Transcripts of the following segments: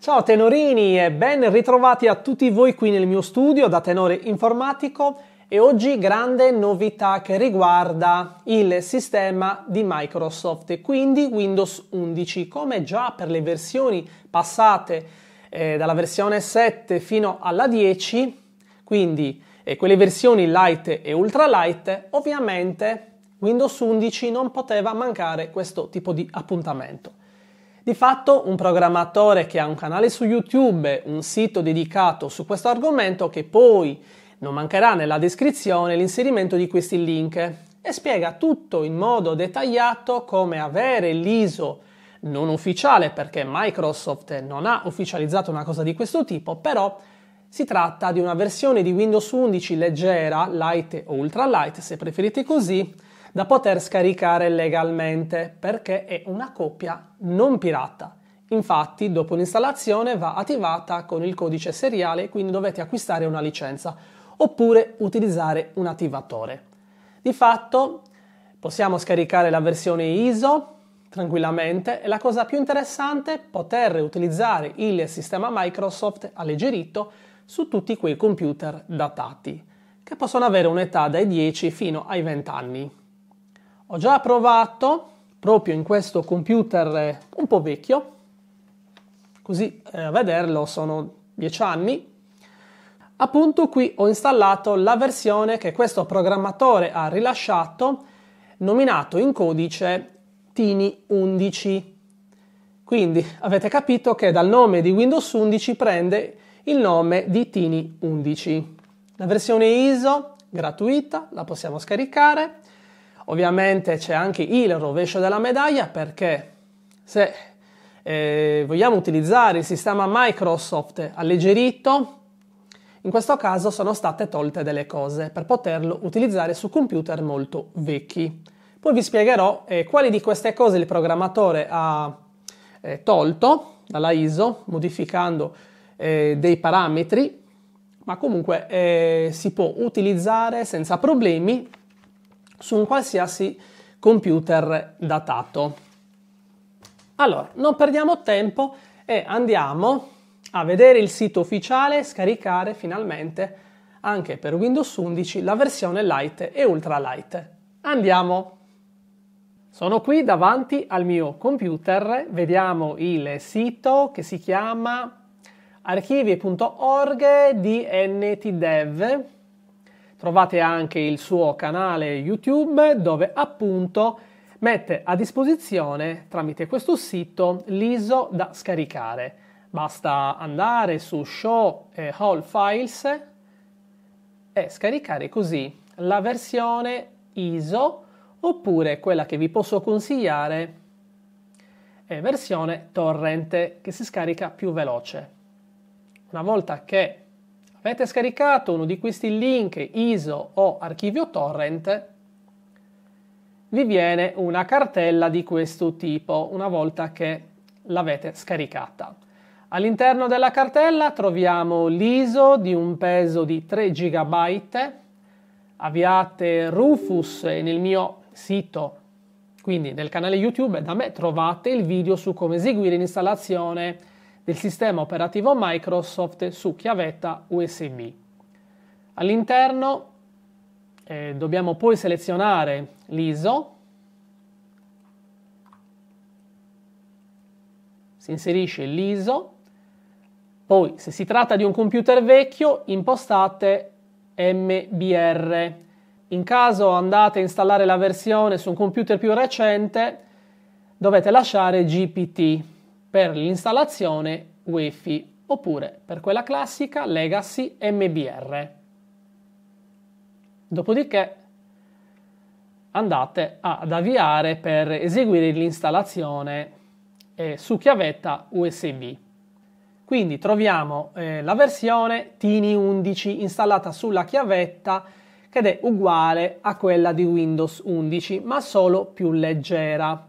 Ciao tenorini e ben ritrovati a tutti voi qui nel mio studio da Tenore Informatico e oggi grande novità che riguarda il sistema di Microsoft, quindi Windows 11, come già per le versioni passate eh, dalla versione 7 fino alla 10, quindi eh, quelle versioni light e ultra light, ovviamente Windows 11 non poteva mancare questo tipo di appuntamento. Di fatto un programmatore che ha un canale su YouTube, un sito dedicato su questo argomento che poi non mancherà nella descrizione l'inserimento di questi link e spiega tutto in modo dettagliato come avere l'ISO non ufficiale perché Microsoft non ha ufficializzato una cosa di questo tipo, però si tratta di una versione di Windows 11 leggera, light o ultra light se preferite così, da poter scaricare legalmente perché è una copia non pirata. Infatti, dopo l'installazione va attivata con il codice seriale, quindi dovete acquistare una licenza oppure utilizzare un attivatore. Di fatto, possiamo scaricare la versione ISO tranquillamente e la cosa più interessante è poter utilizzare il sistema Microsoft alleggerito su tutti quei computer datati, che possono avere un'età dai 10 fino ai 20 anni. Ho già provato proprio in questo computer eh, un po' vecchio, così eh, a vederlo sono dieci anni. Appunto qui ho installato la versione che questo programmatore ha rilasciato, nominato in codice Tini 11. Quindi avete capito che dal nome di Windows 11 prende il nome di Tini 11. La versione ISO gratuita la possiamo scaricare Ovviamente c'è anche il rovescio della medaglia perché se eh, vogliamo utilizzare il sistema Microsoft alleggerito, in questo caso sono state tolte delle cose per poterlo utilizzare su computer molto vecchi. Poi vi spiegherò eh, quali di queste cose il programmatore ha eh, tolto dalla ISO modificando eh, dei parametri, ma comunque eh, si può utilizzare senza problemi su un qualsiasi computer datato. Allora, non perdiamo tempo e andiamo a vedere il sito ufficiale e scaricare finalmente anche per Windows 11 la versione light e Ultra light. Andiamo! Sono qui davanti al mio computer, vediamo il sito che si chiama archivi.org di trovate anche il suo canale YouTube dove appunto mette a disposizione tramite questo sito l'ISO da scaricare. Basta andare su Show All Files e scaricare così la versione ISO oppure quella che vi posso consigliare è versione torrente che si scarica più veloce. Una volta che avete scaricato uno di questi link ISO o archivio torrent, vi viene una cartella di questo tipo una volta che l'avete scaricata. All'interno della cartella troviamo l'ISO di un peso di 3 GB, avviate Rufus nel mio sito, quindi nel canale YouTube da me trovate il video su come eseguire l'installazione del sistema operativo Microsoft su chiavetta USB. All'interno eh, dobbiamo poi selezionare l'ISO, si inserisce l'ISO, poi se si tratta di un computer vecchio impostate MBR. In caso andate a installare la versione su un computer più recente dovete lasciare GPT per l'installazione wi oppure per quella classica Legacy MBR. Dopodiché andate ad avviare per eseguire l'installazione eh, su chiavetta USB. Quindi troviamo eh, la versione Tini 11 installata sulla chiavetta ed è uguale a quella di Windows 11 ma solo più leggera.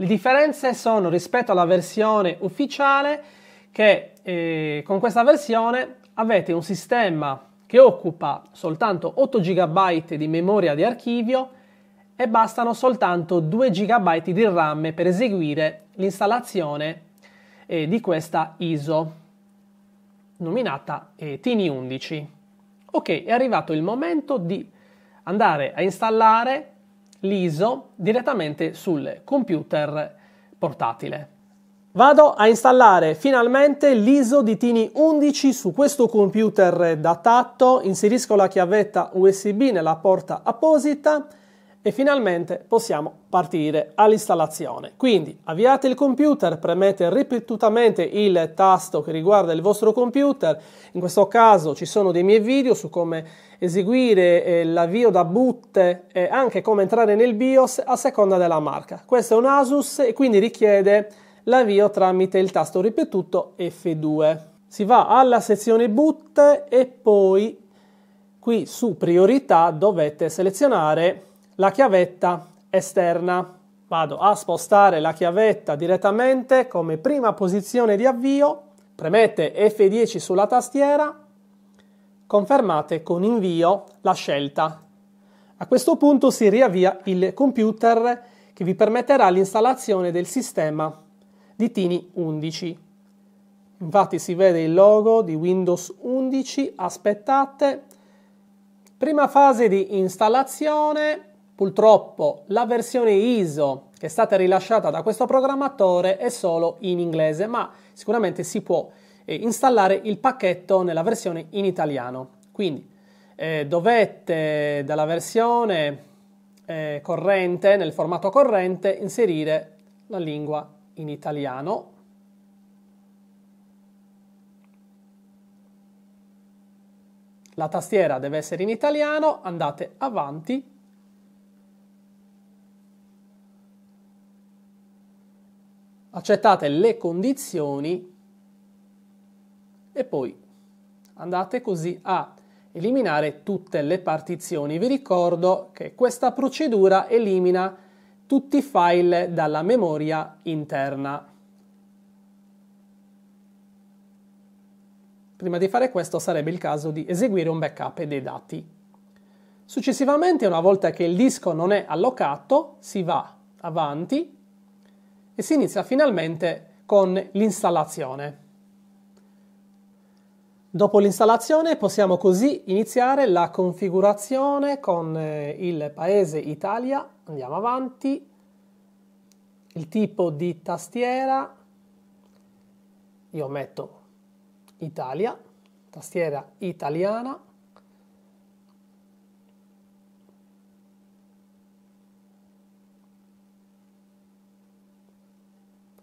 Le differenze sono rispetto alla versione ufficiale che eh, con questa versione avete un sistema che occupa soltanto 8 GB di memoria di archivio e bastano soltanto 2 GB di RAM per eseguire l'installazione eh, di questa ISO nominata eh, Tini 11. Ok, è arrivato il momento di andare a installare l'ISO direttamente sul computer portatile. Vado a installare finalmente l'ISO di Tini 11 su questo computer da tatto, inserisco la chiavetta USB nella porta apposita, e finalmente possiamo partire all'installazione. Quindi avviate il computer, premete ripetutamente il tasto che riguarda il vostro computer, in questo caso ci sono dei miei video su come eseguire eh, l'avvio da boot e anche come entrare nel BIOS a seconda della marca. Questo è un Asus e quindi richiede l'avvio tramite il tasto ripetuto F2. Si va alla sezione boot e poi qui su priorità dovete selezionare la chiavetta esterna. Vado a spostare la chiavetta direttamente come prima posizione di avvio, premete F10 sulla tastiera, confermate con invio la scelta. A questo punto si riavvia il computer che vi permetterà l'installazione del sistema di Tini 11. Infatti si vede il logo di Windows 11, aspettate. Prima fase di installazione, Purtroppo la versione ISO che è stata rilasciata da questo programmatore è solo in inglese, ma sicuramente si può eh, installare il pacchetto nella versione in italiano. Quindi eh, dovete dalla versione eh, corrente, nel formato corrente, inserire la lingua in italiano. La tastiera deve essere in italiano, andate avanti accettate le condizioni e poi andate così a eliminare tutte le partizioni. Vi ricordo che questa procedura elimina tutti i file dalla memoria interna. Prima di fare questo sarebbe il caso di eseguire un backup dei dati. Successivamente, una volta che il disco non è allocato, si va avanti e si inizia finalmente con l'installazione. Dopo l'installazione possiamo così iniziare la configurazione con eh, il paese Italia, andiamo avanti, il tipo di tastiera, io metto Italia, tastiera italiana,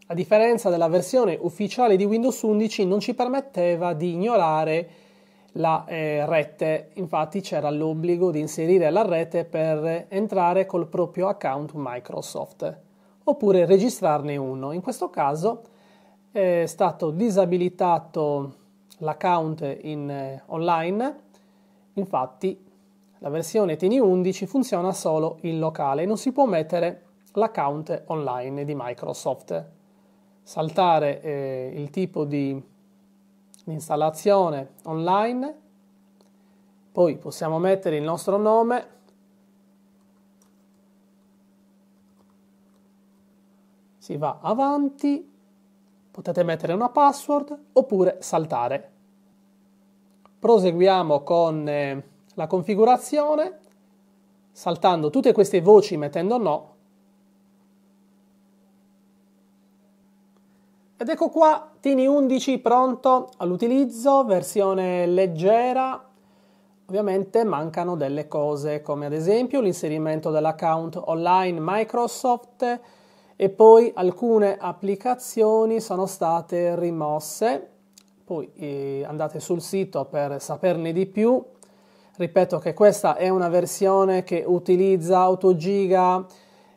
A differenza della versione ufficiale di Windows 11 non ci permetteva di ignorare la eh, rete, infatti c'era l'obbligo di inserire la rete per entrare col proprio account Microsoft oppure registrarne uno. In questo caso è stato disabilitato l'account in eh, online, infatti la versione Tini 11 funziona solo in locale, non si può mettere l'account online di Microsoft saltare eh, il tipo di, installazione online, poi possiamo mettere il nostro nome, si va avanti, potete mettere una password oppure saltare. Proseguiamo con eh, la configurazione, saltando tutte queste voci mettendo no Ed ecco qua Tini 11 pronto all'utilizzo, versione leggera. Ovviamente mancano delle cose come ad esempio l'inserimento dell'account online Microsoft e poi alcune applicazioni sono state rimosse. Poi eh, andate sul sito per saperne di più. Ripeto che questa è una versione che utilizza AutoGiga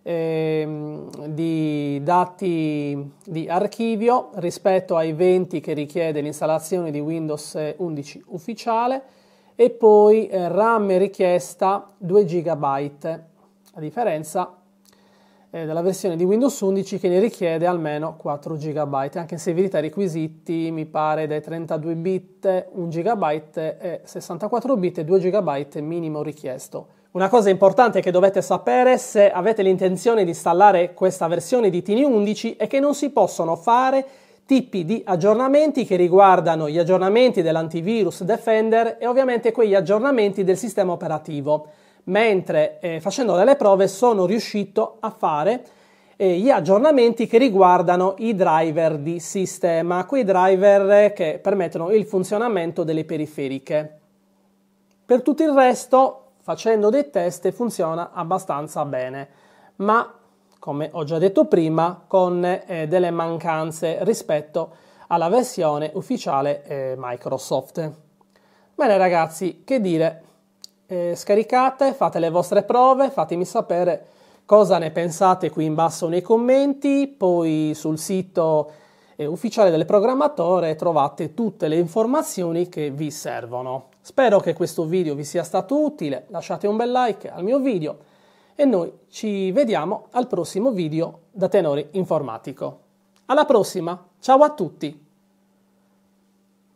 eh, di dati di archivio rispetto ai 20 che richiede l'installazione di Windows 11 ufficiale e poi eh, RAM richiesta 2 GB, a differenza eh, della versione di Windows 11 che ne richiede almeno 4 GB, anche se in verità i requisiti mi pare dai 32 bit, 1 GB, 64 bit 2 GB minimo richiesto. Una cosa importante che dovete sapere se avete l'intenzione di installare questa versione di Tini 11 è che non si possono fare tipi di aggiornamenti che riguardano gli aggiornamenti dell'antivirus Defender e ovviamente quegli aggiornamenti del sistema operativo, mentre eh, facendo delle prove sono riuscito a fare eh, gli aggiornamenti che riguardano i driver di sistema, quei driver eh, che permettono il funzionamento delle periferiche. Per tutto il resto facendo dei test funziona abbastanza bene, ma come ho già detto prima, con eh, delle mancanze rispetto alla versione ufficiale eh, Microsoft. Bene ragazzi, che dire, eh, scaricate, fate le vostre prove, fatemi sapere cosa ne pensate qui in basso nei commenti, poi sul sito eh, ufficiale del programmatore trovate tutte le informazioni che vi servono. Spero che questo video vi sia stato utile, lasciate un bel like al mio video e noi ci vediamo al prossimo video da Tenore Informatico. Alla prossima, ciao a tutti!